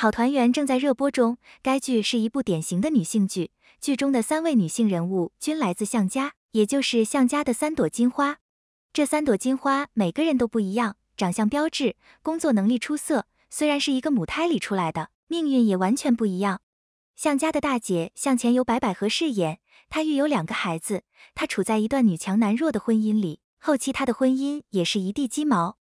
《好团圆》正在热播中，该剧是一部典型的女性剧，剧中的三位女性人物均来自向家，也就是向家的三朵金花。这三朵金花每个人都不一样，长相标致，工作能力出色。虽然是一个母胎里出来的，命运也完全不一样。向家的大姐向前由白百合饰演，她育有两个孩子，她处在一段女强男弱的婚姻里，后期她的婚姻也是一地鸡毛。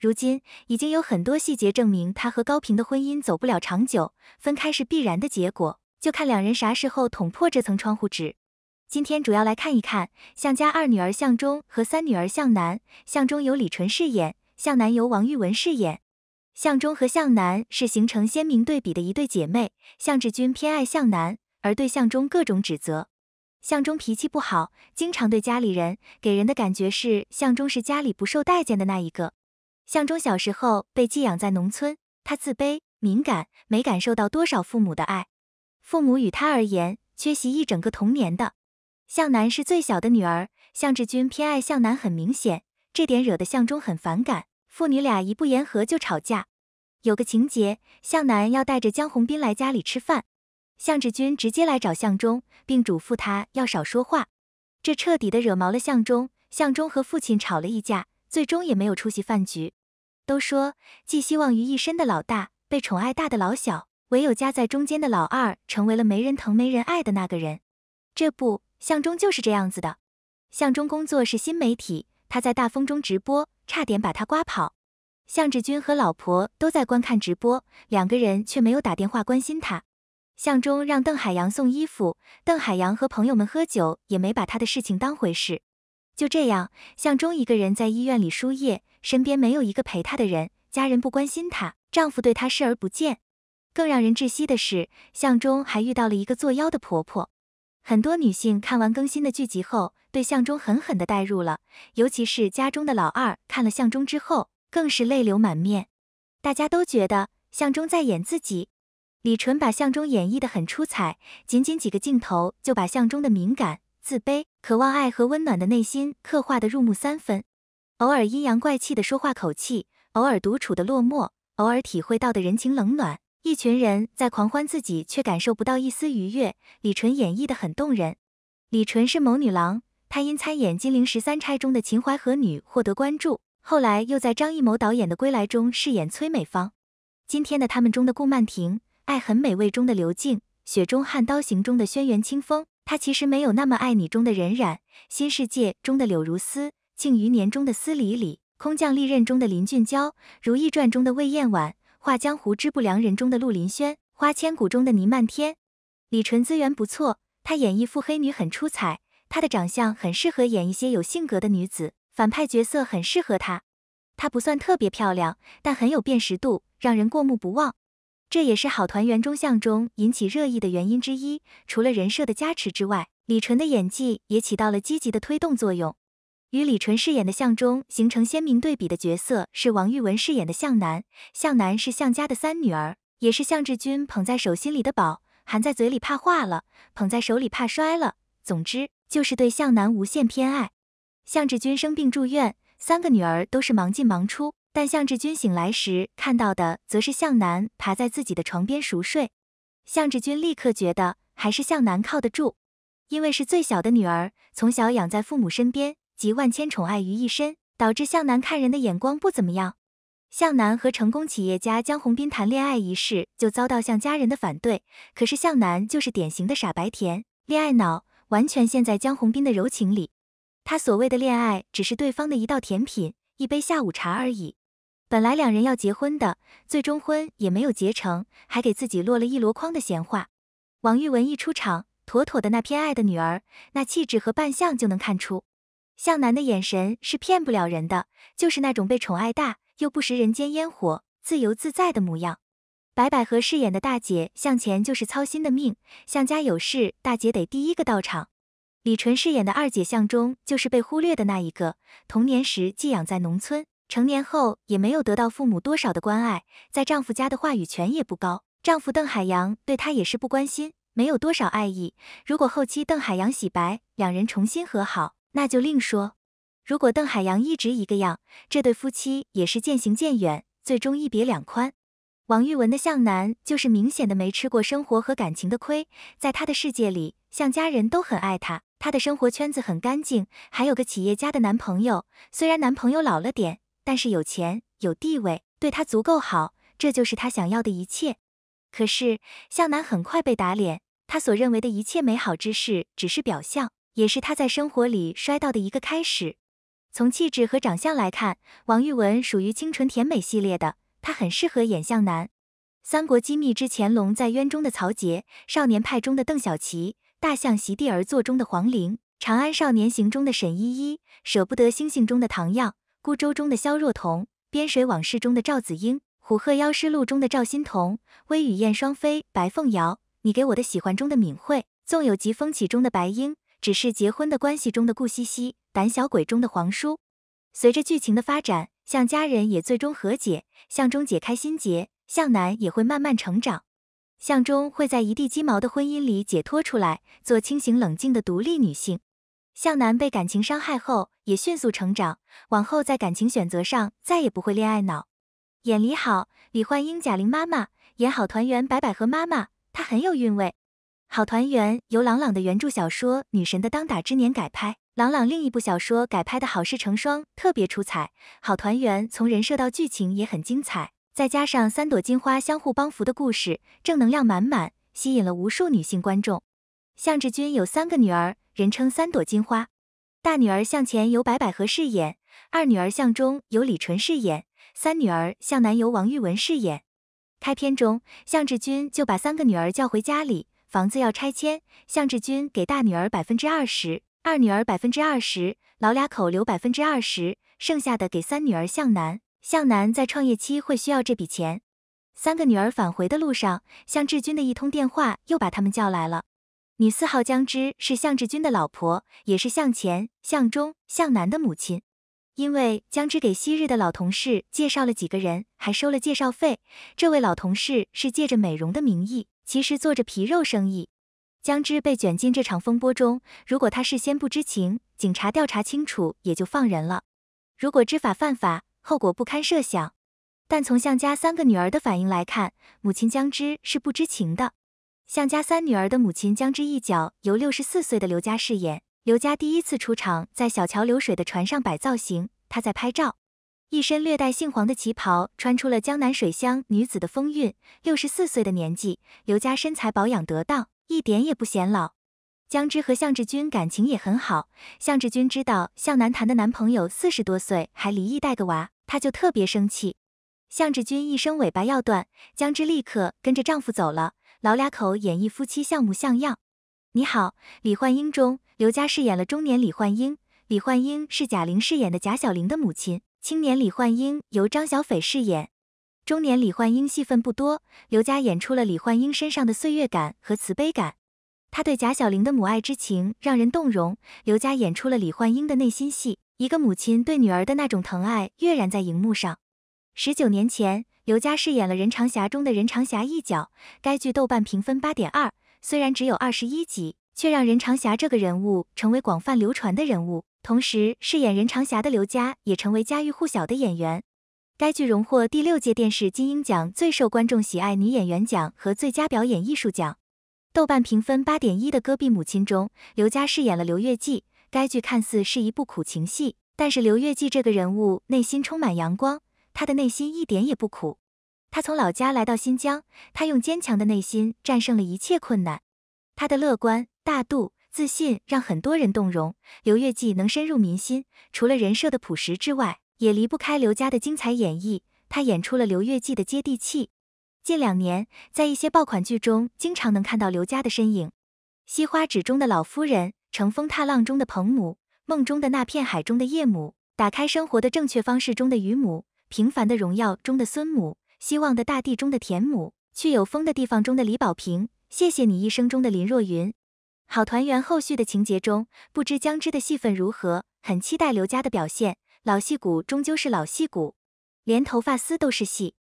如今已经有很多细节证明他和高平的婚姻走不了长久，分开是必然的结果，就看两人啥时候捅破这层窗户纸。今天主要来看一看向家二女儿向中和三女儿向南，向中由李纯饰演，向南由王玉雯饰演。向中和向南是形成鲜明对比的一对姐妹，向志军偏爱向南，而对向中各种指责。向中脾气不好，经常对家里人，给人的感觉是向中是家里不受待见的那一个。向忠小时候被寄养在农村，他自卑敏感，没感受到多少父母的爱，父母与他而言，缺席一整个童年的。向南是最小的女儿，向志军偏爱向南很明显，这点惹得向忠很反感，父女俩一不言和就吵架。有个情节，向南要带着江宏斌来家里吃饭，向志军直接来找向忠，并嘱咐他要少说话，这彻底的惹毛了向忠，向忠和父亲吵了一架，最终也没有出席饭局。都说寄希望于一身的老大被宠爱大的老小，唯有夹在中间的老二成为了没人疼没人爱的那个人。这不，向忠就是这样子的。向忠工作是新媒体，他在大风中直播，差点把他刮跑。向志军和老婆都在观看直播，两个人却没有打电话关心他。向忠让邓海洋送衣服，邓海洋和朋友们喝酒，也没把他的事情当回事。就这样，向中一个人在医院里输液，身边没有一个陪她的人，家人不关心她，丈夫对她视而不见。更让人窒息的是，向中还遇到了一个作妖的婆婆。很多女性看完更新的剧集后，对向中狠狠地代入了，尤其是家中的老二看了向中之后，更是泪流满面。大家都觉得向中在演自己。李纯把向中演绎得很出彩，仅仅几个镜头就把向中的敏感。自卑、渴望爱和温暖的内心刻画的入木三分，偶尔阴阳怪气的说话口气，偶尔独处的落寞，偶尔体会到的人情冷暖。一群人在狂欢，自己却感受不到一丝愉悦。李纯演绎的很动人。李纯是谋女郎，她因参演《金陵十三钗》中的秦淮河女获得关注，后来又在张艺谋导演的《归来》中饰演崔美芳。今天的他们中的顾曼婷，爱很美味中的刘静，雪中悍刀行中的轩辕清风。他其实没有那么爱你中的冉冉，新世界中的柳如丝，庆余年中的司礼礼，空降利刃中的林俊娇，如懿传中的魏嬿婉，画江湖之不良人中的陆林轩，花千骨中的霓漫天。李纯资源不错，她演绎腹黑女很出彩，她的长相很适合演一些有性格的女子，反派角色很适合她。她不算特别漂亮，但很有辨识度，让人过目不忘。这也是《好团圆》中向中引起热议的原因之一。除了人设的加持之外，李纯的演技也起到了积极的推动作用。与李纯饰演的向中形成鲜明对比的角色是王玉雯饰演的向南。向南是向家的三女儿，也是向志军捧在手心里的宝，含在嘴里怕化了，捧在手里怕摔了。总之，就是对向南无限偏爱。向志军生病住院，三个女儿都是忙进忙出。但向志军醒来时看到的，则是向南爬在自己的床边熟睡。向志军立刻觉得还是向南靠得住，因为是最小的女儿，从小养在父母身边，集万千宠爱于一身，导致向南看人的眼光不怎么样。向南和成功企业家江宏斌谈恋爱一事，就遭到向家人的反对。可是向南就是典型的傻白甜，恋爱脑，完全陷在江宏斌的柔情里。他所谓的恋爱，只是对方的一道甜品，一杯下午茶而已。本来两人要结婚的，最终婚也没有结成，还给自己落了一箩筐的闲话。王玉文一出场，妥妥的那偏爱的女儿，那气质和扮相就能看出。向南的眼神是骗不了人的，就是那种被宠爱大又不食人间烟火、自由自在的模样。白百合饰演的大姐向前就是操心的命，向家有事，大姐得第一个到场。李纯饰演的二姐向中就是被忽略的那一个，童年时寄养在农村。成年后也没有得到父母多少的关爱，在丈夫家的话语权也不高。丈夫邓海洋对她也是不关心，没有多少爱意。如果后期邓海洋洗白，两人重新和好，那就另说。如果邓海洋一直一个样，这对夫妻也是渐行渐远，最终一别两宽。王玉文的向南就是明显的没吃过生活和感情的亏，在他的世界里，向家人都很爱他，他的生活圈子很干净，还有个企业家的男朋友，虽然男朋友老了点。但是有钱有地位，对他足够好，这就是他想要的一切。可是向南很快被打脸，他所认为的一切美好之事只是表象，也是他在生活里摔倒的一个开始。从气质和长相来看，王玉雯属于清纯甜美系列的，她很适合演向南。《三国机密之乾隆在渊》中的曹杰，《少年派》中的邓小琪，《大象席地而坐》中的黄玲，《长安少年行》中的沈依依，《舍不得星星》中的唐漾。孤舟中的萧若彤，边水往事中的赵子英，虎鹤妖师录中的赵欣彤，微雨燕双飞白凤瑶，你给我的喜欢中的敏慧，纵有疾风起中的白英，只是结婚的关系中的顾西西，胆小鬼中的黄叔。随着剧情的发展，向家人也最终和解，向中解开心结，向南也会慢慢成长，向中会在一地鸡毛的婚姻里解脱出来，做清醒冷静的独立女性。向南被感情伤害后，也迅速成长，往后在感情选择上再也不会恋爱脑。演李好，李焕英、贾玲妈妈；演好团圆白百合妈妈，她很有韵味。好团圆由朗朗的原著小说《女神的当打之年》改拍，朗朗另一部小说改拍的好事成双特别出彩。好团圆从人设到剧情也很精彩，再加上三朵金花相互帮扶的故事，正能量满满，吸引了无数女性观众。向志军有三个女儿。人称三朵金花，大女儿向前由白百合饰演，二女儿向中由李纯饰演，三女儿向南由王玉雯饰演。开篇中，向志军就把三个女儿叫回家里，房子要拆迁，向志军给大女儿百分之二十，二女儿百分之二十，老俩口留百分之二十，剩下的给三女儿向南。向南在创业期会需要这笔钱。三个女儿返回的路上，向志军的一通电话又把他们叫来了。女四号姜芝是向志军的老婆，也是向前、向中、向南的母亲。因为姜芝给昔日的老同事介绍了几个人，还收了介绍费。这位老同事是借着美容的名义，其实做着皮肉生意。姜芝被卷进这场风波中，如果她事先不知情，警察调查清楚也就放人了。如果知法犯法，后果不堪设想。但从向家三个女儿的反应来看，母亲姜芝是不知情的。向家三女儿的母亲江之一角由六十四岁的刘佳饰演。刘佳第一次出场，在小桥流水的船上摆造型，她在拍照，一身略带杏黄的旗袍，穿出了江南水乡女子的风韵。六十四岁的年纪，刘佳身材保养得当，一点也不显老。江之和向志军感情也很好。向志军知道向南谈的男朋友四十多岁还离异带个娃，他就特别生气。向志军一声尾巴要断，江之立刻跟着丈夫走了。老俩口演绎夫妻像模像样。你好，《李焕英》中，刘佳饰演了中年李焕英。李焕英是贾玲饰演的贾小玲的母亲。青年李焕英由张小斐饰演。中年李焕英戏份不多，刘佳演出了李焕英身上的岁月感和慈悲感。她对贾小玲的母爱之情让人动容。刘佳演出了李焕英的内心戏，一个母亲对女儿的那种疼爱跃然在荧幕上。十九年前。刘佳饰演了《任长霞》中的任长霞一角，该剧豆瓣评分八点二，虽然只有二十一集，却让任长霞这个人物成为广泛流传的人物。同时，饰演任长霞的刘佳也成为家喻户晓的演员。该剧荣获第六届电视金鹰奖最受观众喜爱女演员奖和最佳表演艺术奖。豆瓣评分八点一的《戈壁母亲》中，刘佳饰演了刘月季。该剧看似是一部苦情戏，但是刘月季这个人物内心充满阳光。他的内心一点也不苦，他从老家来到新疆，他用坚强的内心战胜了一切困难。他的乐观、大度、自信让很多人动容。刘月季能深入民心，除了人设的朴实之外，也离不开刘佳的精彩演绎。他演出了刘月季的接地气。近两年，在一些爆款剧中，经常能看到刘佳的身影，《西花纸》中的老夫人，《乘风踏浪》中的彭母，《梦中的那片海》中的叶母，《打开生活的正确方式》中的于母。平凡的荣耀中的孙母，希望的大地中的田母，去有风的地方中的李宝平，谢谢你一生中的林若云，好团圆。后续的情节中，不知姜芝的戏份如何，很期待刘佳的表现。老戏骨终究是老戏骨，连头发丝都是戏。